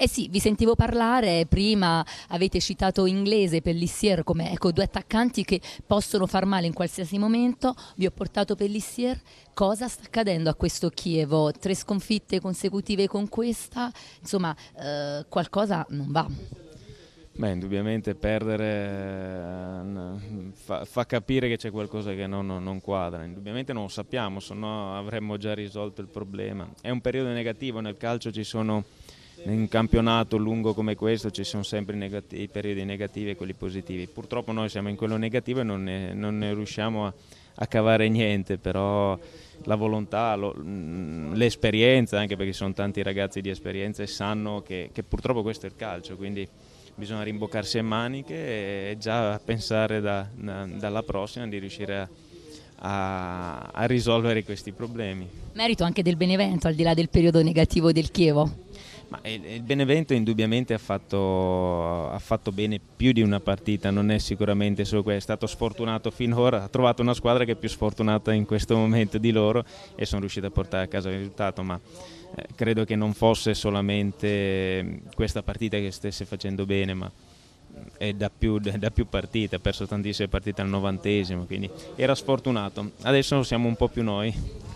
Eh sì, vi sentivo parlare, prima avete citato inglese e Pellissier come ecco, due attaccanti che possono far male in qualsiasi momento, vi ho portato Pellissier, cosa sta accadendo a questo Chievo? Tre sconfitte consecutive con questa, insomma eh, qualcosa non va. Beh, indubbiamente perdere eh, fa, fa, capire che c'è qualcosa che non, non, quadra, indubbiamente non lo sappiamo, se no avremmo già risolto il problema. È un periodo negativo, nel calcio ci sono in un campionato lungo come questo ci sono sempre i, negativi, i, periodi negativi e quelli positivi. Purtroppo noi siamo in quello negativo e non ne, non ne riusciamo a, a, cavare niente, però la volontà, mm, l'esperienza, anche perché sono tanti ragazzi di esperienza e sanno che, che purtroppo questo è il calcio, quindi bisogna rimboccarsi le maniche e già pensare da, da, dalla prossima di riuscire a a, a, risolvere questi problemi. Merito anche del Benevento, al di là del periodo negativo del Chievo. Ma il Benevento indubbiamente ha fatto, ha fatto, bene più di una partita, non è sicuramente solo questo, è stato sfortunato finora, ha trovato una squadra che è più sfortunata in questo momento di loro e sono riuscito a portare a casa il risultato, ma eh, credo che non fosse solamente questa partita che stesse facendo bene, ma è da più, da più partite, ha perso tantissime partite al novantesimo, quindi era sfortunato. Adesso siamo un po' più noi.